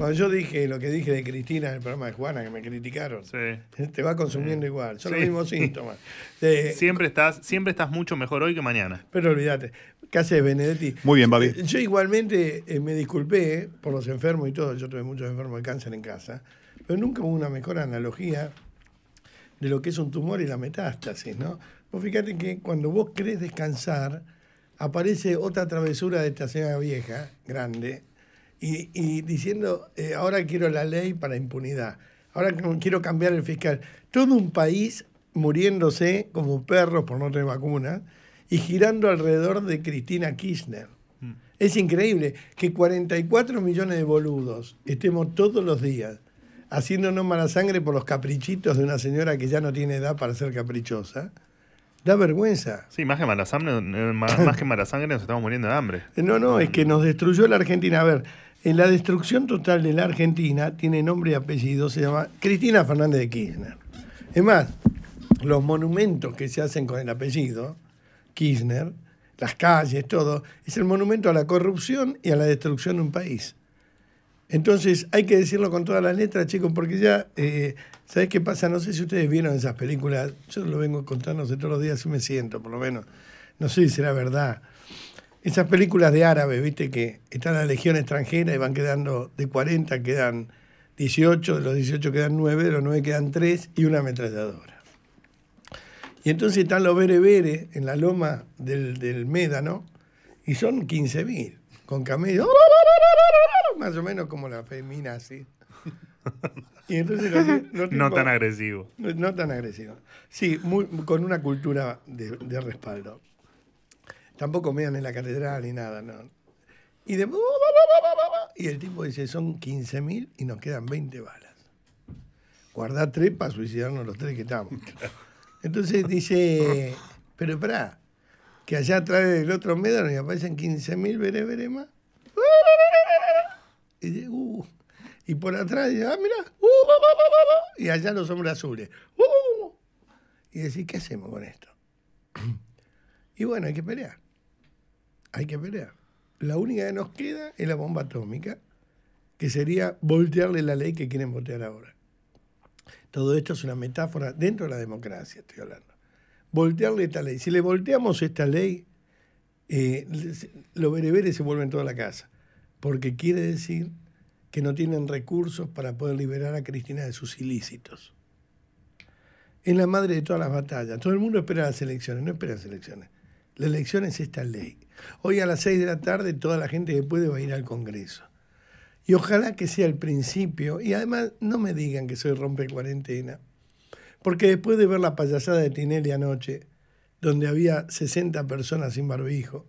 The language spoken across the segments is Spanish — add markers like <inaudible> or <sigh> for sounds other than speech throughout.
Cuando yo dije lo que dije de Cristina en el programa de Juana, que me criticaron, te va consumiendo igual, son los mismos síntomas. <laughs> Eh, siempre, estás, siempre estás mucho mejor hoy que mañana. Pero olvídate, ¿qué haces, Benedetti? Muy bien, Babi. Yo igualmente eh, me disculpé por los enfermos y todo, yo tuve muchos enfermos de cáncer en casa, pero nunca hubo una mejor analogía de lo que es un tumor y la metástasis, ¿no? Vos fíjate que cuando vos crees descansar, aparece otra travesura de esta señora vieja, grande, y, diciendo, eh, ahora quiero la ley para impunidad, ahora quiero cambiar el fiscal. Todo un país muriéndose como perros por no tener vacuna y girando alrededor de Cristina Kirchner. Mm. Es increíble que 44 millones de boludos estemos todos los días haciéndonos mala sangre por los caprichitos de una señora que ya no tiene edad para ser caprichosa. Da vergüenza. Sí, más que mala sangre, más que mala sangre nos estamos muriendo de hambre. No, no, es que nos destruyó la Argentina. A ver, en la destrucción total de la Argentina tiene nombre y apellido, se llama Cristina Fernández de Kirchner. Es más, los monumentos que se hacen con el apellido, Kirchner, las calles, todo, es el monumento a la corrupción y a la destrucción de un país. Entonces hay que decirlo con todas las letras, chicos, porque ya, eh, ¿sabes qué pasa? No sé si ustedes vieron esas películas, yo lo vengo contándose todos los días, y me siento, por lo menos. No sé si será verdad. Esas películas de árabes, viste, que está la legión extranjera y van quedando de 40, quedan 18, de los 18 quedan 9, de los 9 quedan 3 y una ametralladora. Y entonces están los berebere en la loma del, del Médano y son 15.000, con camellos, más o menos como la femina así. no tan agresivo. No tan agresivo. Sí, con una cultura de respaldo. Tampoco mean en la catedral ni nada, no. Y oh, Y el tipo dice, son 15.000 y nos quedan 20 balas. Guardá tres para suicidarnos los tres que estamos. <laughs> Entonces dice, pero para que allá atrás del otro médano y aparecen 15.000 veré, veré más. Y, dice, uh". y por atrás dice, ah, mirá, uh, y allá los hombres azules. Uh". Y decís, ¿qué hacemos con esto? <clears throat> Y bueno, hay que pelear hay que pelear. La única que nos queda es la bomba atómica, que sería voltearle la ley que quieren voltear ahora. Todo esto es una metáfora dentro de la democracia, estoy hablando. Voltearle esta ley. Si le volteamos esta ley, eh, los bereberes se vuelven toda la casa, porque quiere decir que no tienen recursos para poder liberar a Cristina de sus ilícitos. Es la madre de todas las batallas. Todo el mundo espera las elecciones, no espera las elecciones la elección es esta ley. Hoy a las 6 de la tarde toda la gente que puede va a ir al Congreso. Y ojalá que sea el principio. Y además no me digan que soy rompe cuarentena. Porque después de ver la payasada de Tinelli anoche, donde había 60 personas sin barbijo,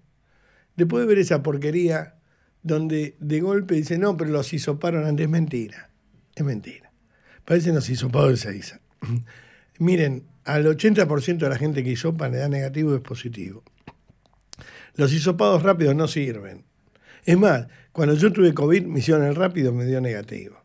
después de ver esa porquería donde de golpe dicen, no, pero los hisoparon antes, es mentira. Es mentira. Parecen los hisopados de Seiza. <clears throat> Miren, al 80% de la gente que hisopa le da negativo y es positivo. Los hisopados rápidos no sirven. Es más, cuando yo tuve COVID, me hicieron el rápido, me dio negativo.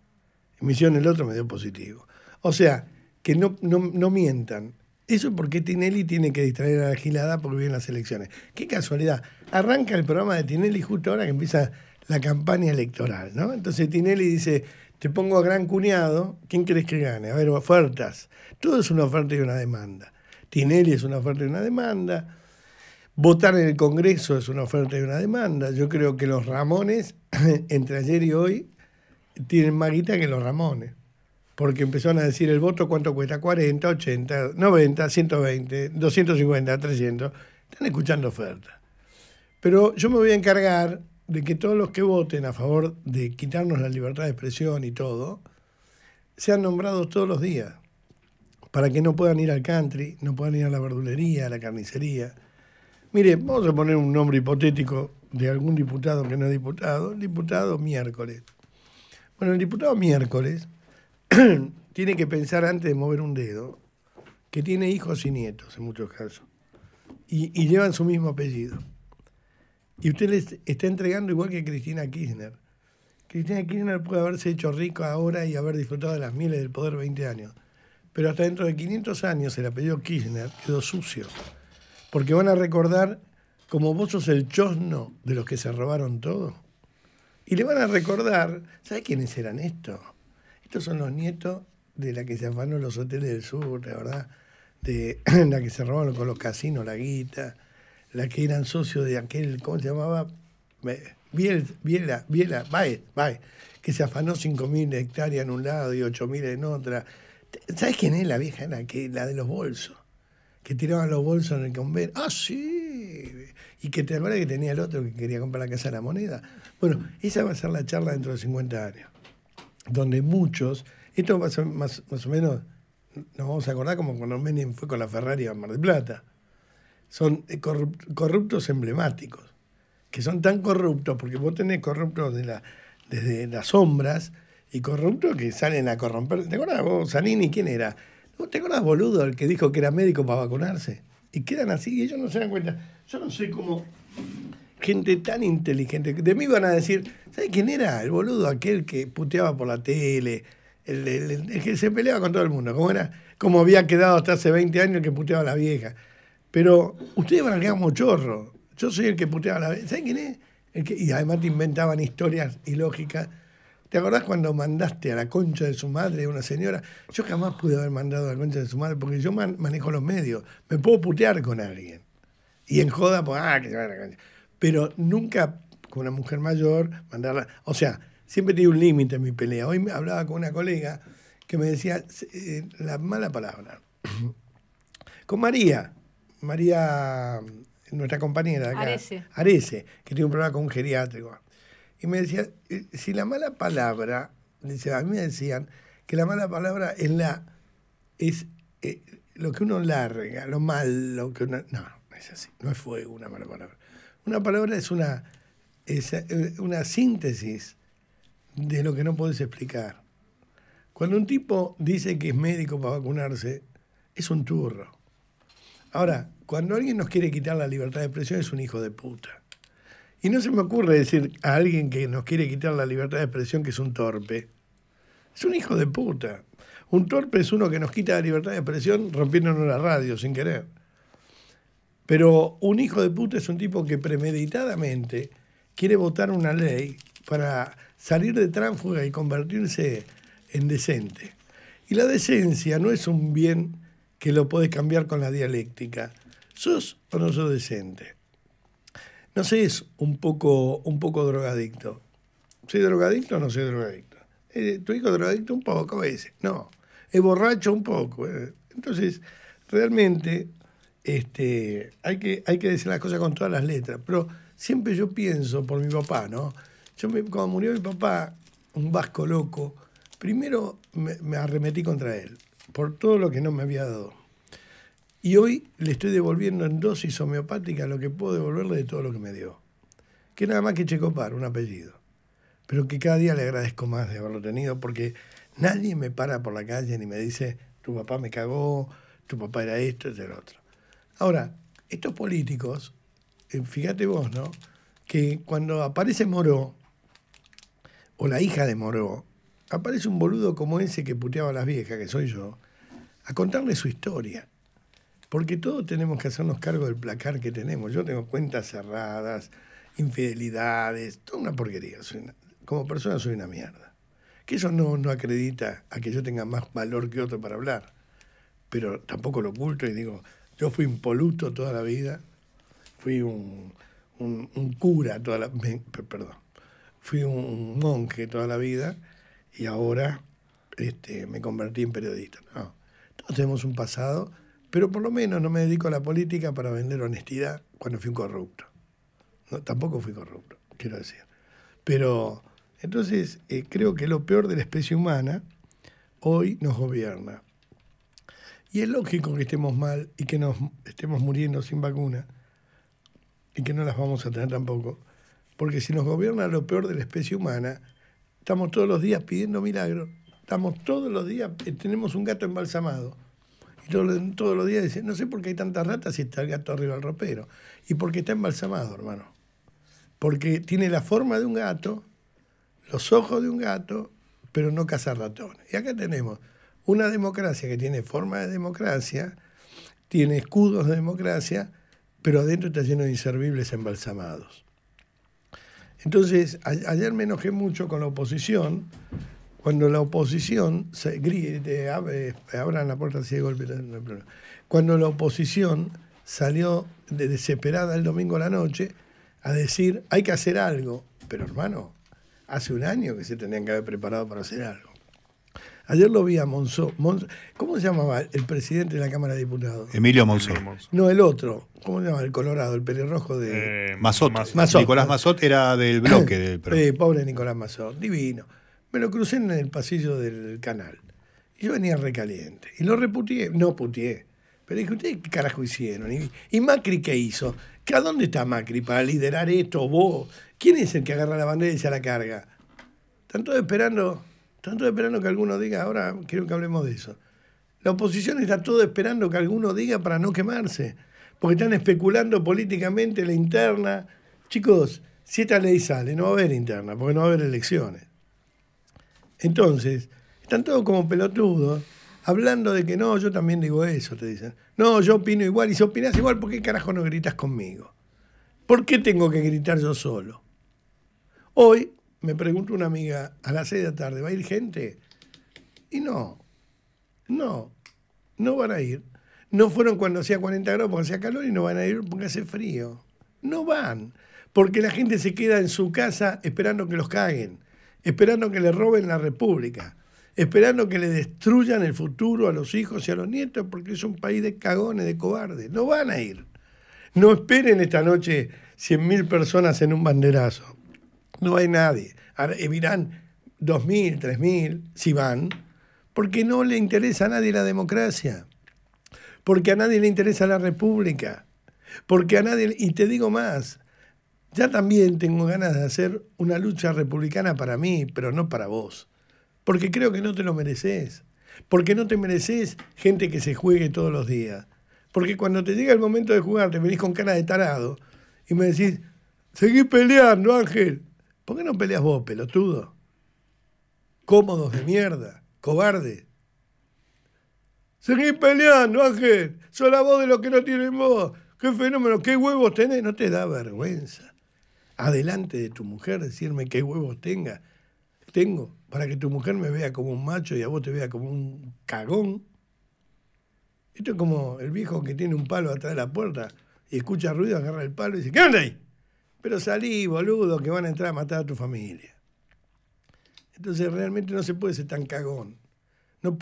Me el otro, me dio positivo. O sea, que no, no, mientan. Eso porque Tinelli tiene que distraer a la gilada porque vienen las elecciones. Qué casualidad. Arranca el programa de Tinelli justo ahora que empieza la campaña electoral, ¿no? Entonces Tinelli dice, te pongo a gran cuñado, ¿quién crees que gane? A ver, ofertas. Todo es una oferta y una demanda. Tinelli es una oferta y una demanda. Votar en el Congreso es una oferta y una demanda. Yo creo que los Ramones, <clears throat> entre ayer y hoy, tienen más guita que los Ramones. Porque empezaron a decir el voto cuánto cuesta, 40, 80, 90, 120, 250, 300. Están escuchando ofertas. Pero yo me voy a encargar de que todos los que voten a favor de quitarnos la libertad de expresión y todo, sean nombrados todos los días. Para que no puedan ir al country, no puedan ir a la verdulería, a la carnicería Mire, vamos a poner un nombre hipotético de algún diputado que no es diputado, el diputado miércoles. Bueno, el diputado miércoles <clears throat> tiene que pensar antes de mover un dedo que tiene hijos y nietos en muchos casos y, llevan su mismo apellido. Y usted les está entregando igual que Cristina Kirchner. Cristina Kirchner puede haberse hecho rico ahora y haber disfrutado de las miles del poder 20 años. Pero hasta dentro de 500 años el apellido Kirchner quedó sucio porque van a recordar como vos sos el chosno de los que se robaron todo. Y le van a recordar, ¿sabes quiénes eran estos? Estos son los nietos de la que se afanó los hoteles del sur, la verdad, de <clears throat> la que se robaron con los casinos la guita, la que eran socios de aquel, ¿cómo se llamaba? Biel, Biela, Biela, Baez, que se afanó 5.000 hectáreas en un lado y 8.000 en otra. ¿Sabes quién es la vieja? La, que, la de los bolsos que tiraban los bolsos en el convento. Ah, sí. Y que te acuerdas que tenía el otro que quería comprar la casa de la moneda. Bueno, esa va a ser la charla dentro de 50 años, donde muchos, esto va ser más, más o menos, nos vamos a acordar como cuando Menem fue con la Ferrari a Mar del Plata. Son eh, corruptos emblemáticos, que son tan corruptos, porque vos tenés corruptos de la, desde las sombras y corruptos que salen a corromper. ¿Te acuerdas vos, Zanini, quién era? ¿No te acuerdas, boludo, el que dijo que era médico para vacunarse? Y quedan así y ellos no se dan cuenta. Yo no sé cómo gente tan inteligente. De mí van a decir, ¿sabes quién era? El boludo aquel que puteaba por la tele, el, el, que se peleaba con todo el mundo. cómo era, como había quedado hasta hace 20 años el que puteaba a la vieja. Pero ustedes van a quedar mochorros. Yo soy el que puteaba a la vieja. ¿Sabes quién es? y además te inventaban historias ilógicas ¿Te acordás cuando mandaste a la concha de su madre a una señora? Yo jamás pude haber mandado a la concha de su madre porque yo manejo los medios. Me puedo putear con alguien. Y en joda, pues, ah, que se va a la concha. Pero nunca con una mujer mayor mandarla. O sea, siempre tiene un límite en mi pelea. Hoy me hablaba con una colega que me decía eh, la mala palabra. <clears throat> Con María, María, nuestra compañera de acá, Arece. que tiene un problema con un geriátrico. Y me decía, eh, si la mala palabra, dice, a mí me decían que la mala palabra es la es eh, lo que uno larga, lo malo. que No, no es así, no es fuego una mala palabra. Una palabra es una, es eh, una síntesis de lo que no puedes explicar. Cuando un tipo dice que es médico para vacunarse, es un turro. Ahora, cuando alguien nos quiere quitar la libertad de expresión, es un hijo de puta. Y no se me ocurre decir a alguien que nos quiere quitar la libertad de expresión que es un torpe. Es un hijo de puta. Un torpe es uno que nos quita la libertad de expresión rompiéndonos la radio sin querer. Pero un hijo de puta es un tipo que premeditadamente quiere votar una ley para salir de tránfuga y convertirse en decente. Y la decencia no es un bien que lo puedes cambiar con la dialéctica. ¿Sos o no sos decente? no sé, es un poco, un poco drogadicto. ¿Soy drogadicto o no soy drogadicto? Eh, tu hijo drogadicto un poco, a veces. No. Es borracho un poco. Eh, entonces, realmente este, hay, que, hay que decir las cosas con todas las letras. Pero siempre yo pienso por mi papá, ¿no? Yo me, cuando murió mi papá, un vasco loco, primero me arremetí contra él, por todo lo que no me había dado y hoy le estoy devolviendo en dosis homeopática lo que puedo devolverle de todo lo que me dio. Que nada más que Checopar, un apellido. Pero que cada día le agradezco más de haberlo tenido porque nadie me para por la calle ni me dice, tu papá me cagó, tu papá era esto, es el otro. Ahora, estos políticos, eh, fíjate vos, ¿no? Que cuando aparece Moró, o la hija de Moró, aparece un boludo como ese que puteaba a las viejas, que soy yo, a contarle su historia. Porque todos tenemos que hacernos cargo del placar que tenemos. Yo tengo cuentas cerradas, infidelidades, toda una porquería. Soy como persona soy una mierda. Que eso no, no acredita a que yo tenga más valor que otro para hablar. Pero tampoco lo oculto y digo, yo fui impoluto toda la vida, fui un, un, cura toda la perdón, fui un monje toda la vida y ahora este, me convertí en periodista. No. Todos tenemos un pasado pero por lo menos no me dedico a la política para vender honestidad cuando fui un corrupto. No, tampoco fui corrupto, quiero decir. Pero entonces eh, creo que lo peor de la especie humana hoy nos gobierna. Y es lógico que estemos mal y que nos estemos muriendo sin vacuna y que no las vamos a tener tampoco. Porque si nos gobierna lo peor de la especie humana, estamos todos los días pidiendo milagros, estamos todos los días, eh, tenemos un gato embalsamado y todos, los días dicen, no sé por qué hay tantas ratas si está el gato arriba del ropero. Y porque está embalsamado, hermano. Porque tiene la forma de un gato, los ojos de un gato, pero no caza ratones. Y acá tenemos una democracia que tiene forma de democracia, tiene escudos de democracia, pero adentro está lleno de inservibles embalsamados. Entonces, ayer me enojé mucho con la oposición cuando la oposición se grite, abran la puerta así de golpe, Cuando la oposición salió desesperada el domingo a la noche a decir hay que hacer algo. Pero hermano, hace un año que se tenían que haber preparado para hacer algo. Ayer lo vi a Monzó. ¿Cómo se llamaba el presidente de la Cámara de Diputados? Emilio Monzó. No, el otro. ¿Cómo se llama? El colorado, el pelirrojo de... Eh, Mazot. Nicolás Mazot era del bloque <coughs> del... Eh, pobre Nicolás Mazot, divino. Me lo crucé en el pasillo del canal. Y yo venía recaliente. Y lo reputié, no putié. Pero dije, ¿ustedes qué carajo hicieron? ¿Y, Macri qué hizo? ¿Que ¿A dónde está Macri para liderar esto, vos? ¿Quién es el que agarra la bandera y se la carga? Están todos esperando, están esperando que alguno diga, ahora quiero que hablemos de eso. La oposición está todo esperando que alguno diga para no quemarse, porque están especulando políticamente la interna. Chicos, si esta ley sale, no va a haber interna, porque no va a haber elecciones. Entonces, están todos como pelotudos, hablando de que no, yo también digo eso, te dicen. No, yo opino igual, y si opinas igual, ¿por qué carajo no gritas conmigo? ¿Por qué tengo que gritar yo solo? Hoy me preguntó una amiga a las 6 de la tarde, ¿va a ir gente? Y no, no, no van a ir. No fueron cuando hacía 40 grados porque hacía calor y no van a ir porque hace frío. No van, porque la gente se queda en su casa esperando que los caguen esperando que le roben la República, esperando que le destruyan el futuro a los hijos y a los nietos, porque es un país de cagones, de cobardes. No van a ir. No esperen esta noche 100.000 personas en un banderazo. No hay nadie. Eh, mil 2.000, 3.000, si van, porque no le interesa a nadie la democracia, porque a nadie le interesa la república, porque a nadie, y te digo más, ya también tengo ganas de hacer una lucha republicana para mí, pero no para vos. Porque creo que no te lo mereces. Porque no te mereces gente que se juegue todos los días. Porque cuando te llega el momento de jugar, te venís con cara de tarado y me decís, seguí peleando, Ángel. ¿Por qué no peleas vos, pelotudo? Cómodos de mierda, cobarde. Seguí peleando, Ángel. Sos la voz de los que no tienen voz. Qué fenómeno, qué huevos tenés. No te da vergüenza adelante de tu mujer, decirme qué huevos tenga, tengo, para que tu mujer me vea como un macho y a vos te vea como un cagón. Esto es como el viejo que tiene un palo atrás de la puerta y escucha ruido, agarra el palo y dice, ¿qué onda ahí? Pero salí, boludo, que van a entrar a matar a tu familia. Entonces realmente no se puede ser tan cagón. No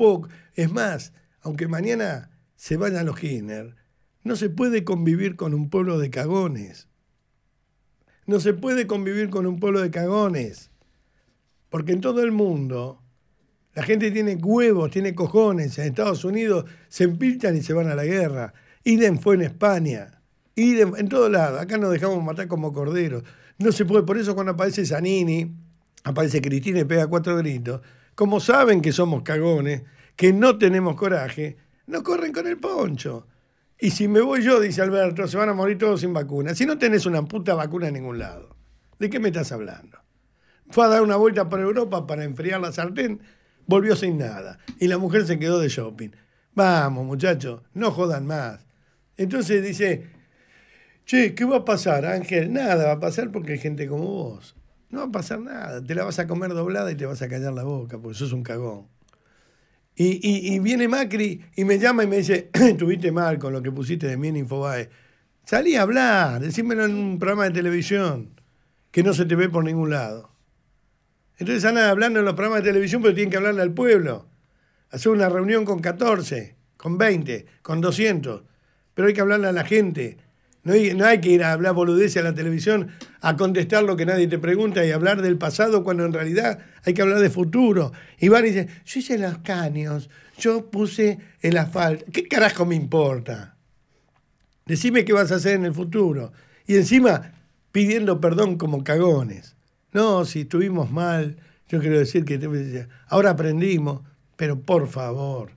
es más, aunque mañana se vayan los Kirchner, no se puede convivir con un pueblo de cagones. No se puede convivir con un pueblo de cagones. Porque en todo el mundo la gente tiene huevos, tiene cojones. En Estados Unidos se empiltan y se van a la guerra. Idem fue en España. Idem, en todo lado. Acá nos dejamos matar como corderos. No se puede. Por eso cuando aparece Zanini, aparece Cristina y pega cuatro gritos. Como saben que somos cagones, que no tenemos coraje, nos corren con el poncho. Y si me voy yo, dice Alberto, se van a morir todos sin vacuna. Si no tenés una puta vacuna en ningún lado, ¿de qué me estás hablando? Fue a dar una vuelta por Europa para enfriar la sartén, volvió sin nada. Y la mujer se quedó de shopping. Vamos, muchachos, no jodan más. Entonces dice, che, ¿qué va a pasar, Ángel? Nada va a pasar porque hay gente como vos. No va a pasar nada. Te la vas a comer doblada y te vas a callar la boca porque sos un cagón. Y, viene Macri y me llama y me dice, <clears throat> estuviste mal con lo que pusiste de mí en Infobae. Salí a hablar, decímelo en un programa de televisión, que no se te ve por ningún lado. Entonces andan hablando en los programas de televisión, pero tienen que hablarle al pueblo. Hacer una reunión con 14, con 20, con 200. Pero hay que hablarle a la gente, no hay, que ir a hablar boludeces a la televisión, a contestar lo que nadie te pregunta y hablar del pasado cuando en realidad hay que hablar de futuro. Y van y dicen, yo hice los caños, yo puse el asfalto. ¿Qué carajo me importa? Decime qué vas a hacer en el futuro. Y encima pidiendo perdón como cagones. No, si estuvimos mal, yo quiero decir que ahora aprendimos, pero por favor,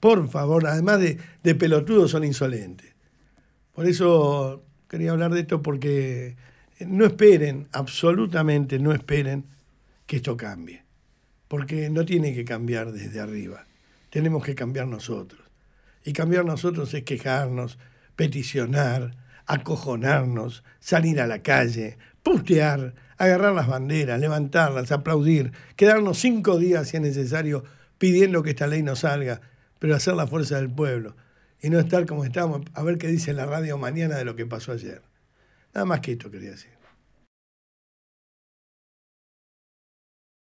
por favor, además de, de pelotudos son insolentes. Por eso quería hablar de esto porque eh, no esperen, absolutamente no esperen que esto cambie, porque no tiene que cambiar desde arriba, tenemos que cambiar nosotros. Y cambiar nosotros es quejarnos, peticionar, acojonarnos, salir a la calle, pustear, agarrar las banderas, levantarlas, aplaudir, quedarnos cinco días si es necesario pidiendo que esta ley no salga, pero hacer la fuerza del pueblo y no estar como estamos a ver qué dice la radio mañana de lo que pasó ayer. Nada más que esto quería decir.